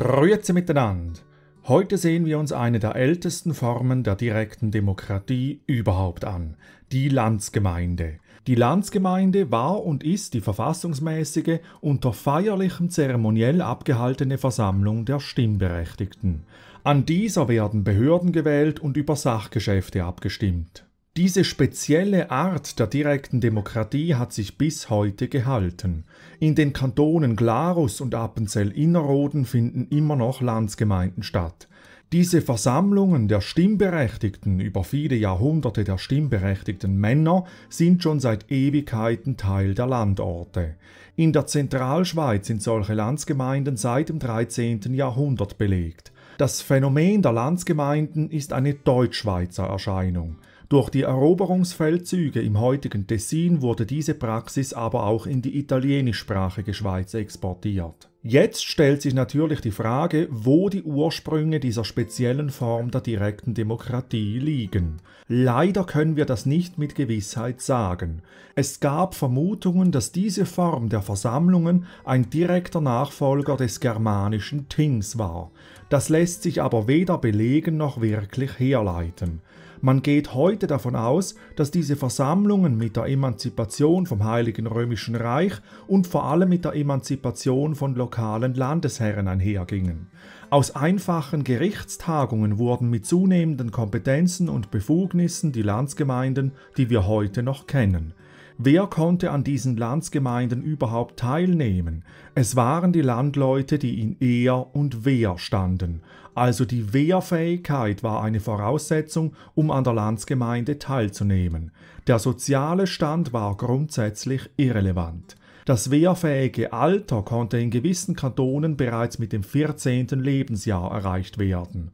Grüezi miteinander! Heute sehen wir uns eine der ältesten Formen der direkten Demokratie überhaupt an, die Landsgemeinde. Die Landsgemeinde war und ist die verfassungsmäßige, unter feierlichem Zeremoniell abgehaltene Versammlung der Stimmberechtigten. An dieser werden Behörden gewählt und über Sachgeschäfte abgestimmt. Diese spezielle Art der direkten Demokratie hat sich bis heute gehalten. In den Kantonen Glarus und Appenzell-Innerrhoden finden immer noch Landsgemeinden statt. Diese Versammlungen der Stimmberechtigten über viele Jahrhunderte der stimmberechtigten Männer sind schon seit Ewigkeiten Teil der Landorte. In der Zentralschweiz sind solche Landsgemeinden seit dem 13. Jahrhundert belegt. Das Phänomen der Landsgemeinden ist eine deutschschweizer Erscheinung. Durch die Eroberungsfeldzüge im heutigen Tessin wurde diese Praxis aber auch in die italienischsprachige Schweiz exportiert. Jetzt stellt sich natürlich die Frage, wo die Ursprünge dieser speziellen Form der direkten Demokratie liegen. Leider können wir das nicht mit Gewissheit sagen. Es gab Vermutungen, dass diese Form der Versammlungen ein direkter Nachfolger des germanischen Tings war. Das lässt sich aber weder belegen noch wirklich herleiten. Man geht heute davon aus, dass diese Versammlungen mit der Emanzipation vom Heiligen Römischen Reich und vor allem mit der Emanzipation von lokalen Landesherren einhergingen. Aus einfachen Gerichtstagungen wurden mit zunehmenden Kompetenzen und Befugnissen die Landsgemeinden, die wir heute noch kennen. Wer konnte an diesen Landsgemeinden überhaupt teilnehmen? Es waren die Landleute, die in Ehr und Wehr standen. Also die Wehrfähigkeit war eine Voraussetzung, um an der Landsgemeinde teilzunehmen. Der soziale Stand war grundsätzlich irrelevant. Das wehrfähige Alter konnte in gewissen Kantonen bereits mit dem 14. Lebensjahr erreicht werden.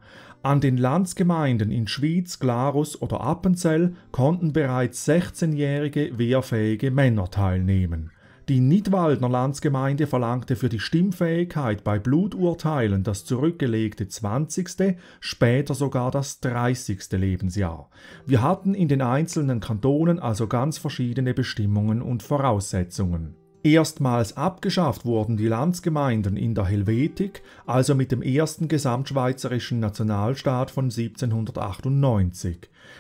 An den Landsgemeinden in Schwyz, Glarus oder Appenzell konnten bereits 16-jährige wehrfähige Männer teilnehmen. Die Nidwaldner Landsgemeinde verlangte für die Stimmfähigkeit bei Bluturteilen das zurückgelegte 20., später sogar das 30. Lebensjahr. Wir hatten in den einzelnen Kantonen also ganz verschiedene Bestimmungen und Voraussetzungen. Erstmals abgeschafft wurden die Landsgemeinden in der Helvetik, also mit dem ersten gesamtschweizerischen Nationalstaat von 1798.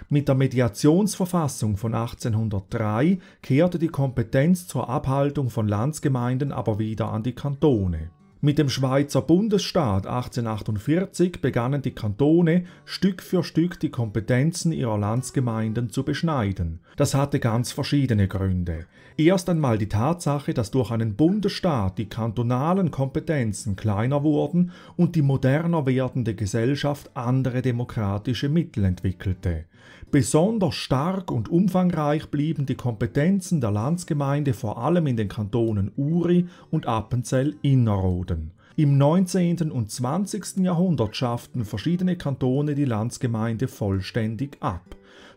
Mit der Mediationsverfassung von 1803 kehrte die Kompetenz zur Abhaltung von Landsgemeinden aber wieder an die Kantone mit dem Schweizer Bundesstaat 1848 begannen die Kantone Stück für Stück die Kompetenzen ihrer Landsgemeinden zu beschneiden. Das hatte ganz verschiedene Gründe. Erst einmal die Tatsache, dass durch einen Bundesstaat die kantonalen Kompetenzen kleiner wurden und die moderner werdende Gesellschaft andere demokratische Mittel entwickelte. Besonders stark und umfangreich blieben die Kompetenzen der Landsgemeinde vor allem in den Kantonen Uri und Appenzell-Innerrhoden. Im 19. und 20. Jahrhundert schafften verschiedene Kantone die Landsgemeinde vollständig ab.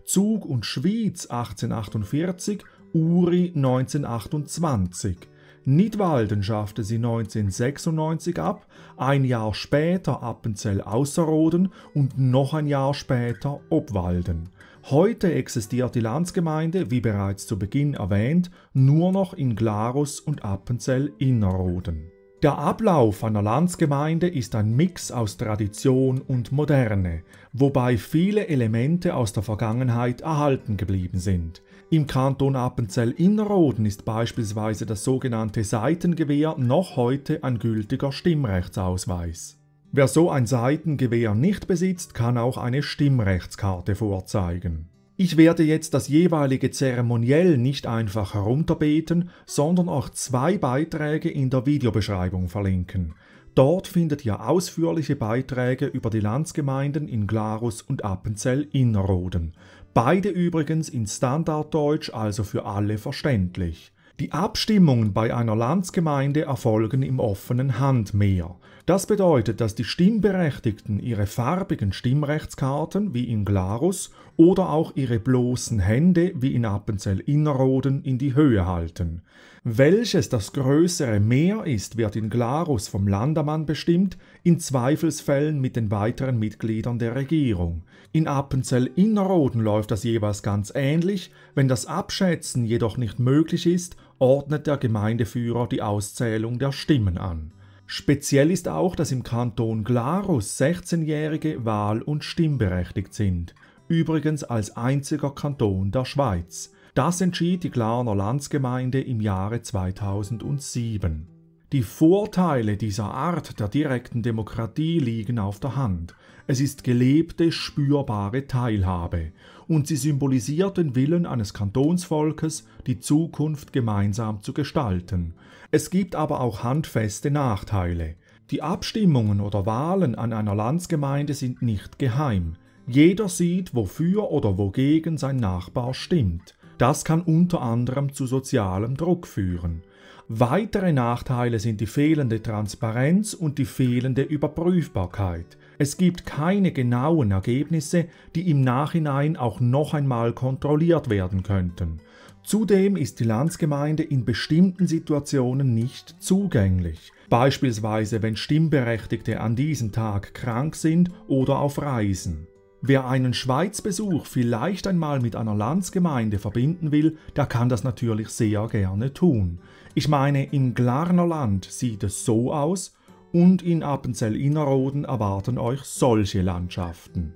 Zug und Schwyz 1848, Uri 1928. Nidwalden schaffte sie 1996 ab, ein Jahr später Appenzell Außerrhoden und noch ein Jahr später Obwalden. Heute existiert die Landsgemeinde, wie bereits zu Beginn erwähnt, nur noch in Glarus und Appenzell Innerrhoden. Der Ablauf einer Landsgemeinde ist ein Mix aus Tradition und Moderne, wobei viele Elemente aus der Vergangenheit erhalten geblieben sind. Im Kanton Appenzell-Innerrhoden ist beispielsweise das sogenannte Seitengewehr noch heute ein gültiger Stimmrechtsausweis. Wer so ein Seitengewehr nicht besitzt, kann auch eine Stimmrechtskarte vorzeigen. Ich werde jetzt das jeweilige Zeremoniell nicht einfach herunterbeten, sondern auch zwei Beiträge in der Videobeschreibung verlinken. Dort findet ihr ausführliche Beiträge über die Landsgemeinden in Glarus und Appenzell-Innerrhoden. Beide übrigens in Standarddeutsch, also für alle verständlich. Die Abstimmungen bei einer Landsgemeinde erfolgen im offenen Handmeer. Das bedeutet, dass die Stimmberechtigten ihre farbigen Stimmrechtskarten wie in Glarus oder auch ihre bloßen Hände wie in Appenzell-Innerrhoden in die Höhe halten. Welches das größere Mehr ist, wird in Glarus vom Landermann bestimmt, in Zweifelsfällen mit den weiteren Mitgliedern der Regierung. In Appenzell-Innerrhoden läuft das jeweils ganz ähnlich, wenn das Abschätzen jedoch nicht möglich ist, ordnet der Gemeindeführer die Auszählung der Stimmen an. Speziell ist auch, dass im Kanton Glarus 16-Jährige wahl- und stimmberechtigt sind, übrigens als einziger Kanton der Schweiz. Das entschied die Glarner Landsgemeinde im Jahre 2007. Die Vorteile dieser Art der direkten Demokratie liegen auf der Hand. Es ist gelebte, spürbare Teilhabe und sie symbolisiert den Willen eines Kantonsvolkes, die Zukunft gemeinsam zu gestalten. Es gibt aber auch handfeste Nachteile. Die Abstimmungen oder Wahlen an einer Landsgemeinde sind nicht geheim. Jeder sieht, wofür oder wogegen sein Nachbar stimmt. Das kann unter anderem zu sozialem Druck führen. Weitere Nachteile sind die fehlende Transparenz und die fehlende Überprüfbarkeit. Es gibt keine genauen Ergebnisse, die im Nachhinein auch noch einmal kontrolliert werden könnten. Zudem ist die Landsgemeinde in bestimmten Situationen nicht zugänglich, beispielsweise wenn Stimmberechtigte an diesem Tag krank sind oder auf Reisen. Wer einen Schweizbesuch vielleicht einmal mit einer Landsgemeinde verbinden will, der kann das natürlich sehr gerne tun. Ich meine, im Glarner Land sieht es so aus und in Appenzell-Innerrhoden erwarten euch solche Landschaften.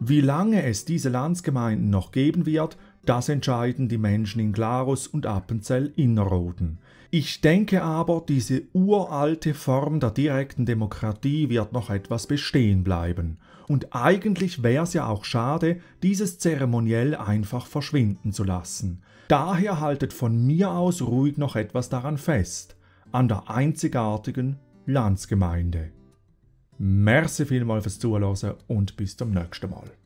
Wie lange es diese Landsgemeinden noch geben wird, das entscheiden die Menschen in Glarus und Appenzell-Innerrhoden. Ich denke aber, diese uralte Form der direkten Demokratie wird noch etwas bestehen bleiben und eigentlich wäre es ja auch schade, dieses Zeremoniell einfach verschwinden zu lassen. Daher haltet von mir aus ruhig noch etwas daran fest, an der einzigartigen Landsgemeinde. Merci vielmals fürs Zuhören und bis zum nächsten Mal.